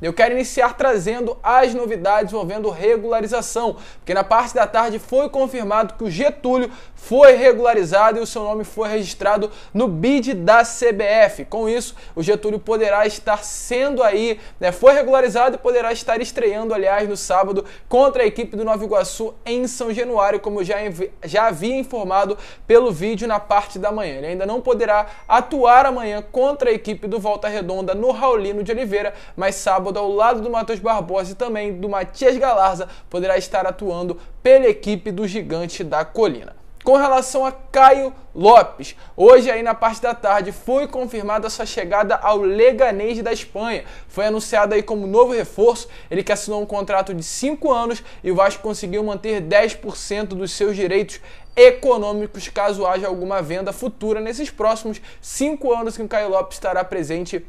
Eu quero iniciar trazendo as novidades envolvendo regularização, porque na parte da tarde foi confirmado que o Getúlio foi regularizado e o seu nome foi registrado no BID da CBF. Com isso, o Getúlio poderá estar sendo aí, né, foi regularizado e poderá estar estreando, aliás, no sábado contra a equipe do Nova Iguaçu em São Januário, como já, já havia informado pelo vídeo na parte da manhã. Ele ainda não poderá atuar amanhã contra a equipe do Volta Redonda no Raulino de Oliveira, mas sábado sábado, ao lado do Matheus Barbosa e também do Matias Galarza, poderá estar atuando pela equipe do Gigante da Colina. Com relação a Caio Lopes, hoje aí na parte da tarde foi confirmada sua chegada ao Leganês da Espanha. Foi anunciado aí como novo reforço, ele que assinou um contrato de 5 anos e o Vasco conseguiu manter 10% dos seus direitos econômicos caso haja alguma venda futura nesses próximos 5 anos que o Caio Lopes estará presente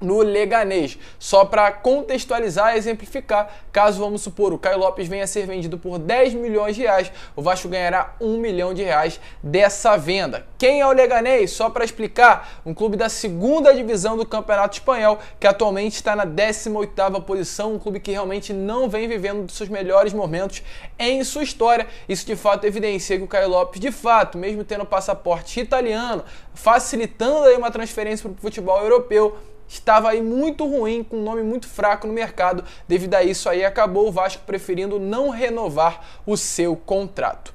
no Leganês. Só para contextualizar e exemplificar, caso vamos supor o Caio Lopes venha a ser vendido por 10 milhões de reais, o Vasco ganhará 1 milhão de reais dessa venda. Quem é o Leganês? Só para explicar, um clube da segunda divisão do Campeonato Espanhol, que atualmente está na 18ª posição, um clube que realmente não vem vivendo dos seus melhores momentos em sua história. Isso de fato evidencia que o Caio Lopes, de fato, mesmo tendo passaporte italiano, facilitando aí uma transferência para o futebol europeu, estava aí muito ruim, com um nome muito fraco no mercado. Devido a isso aí acabou o Vasco preferindo não renovar o seu contrato.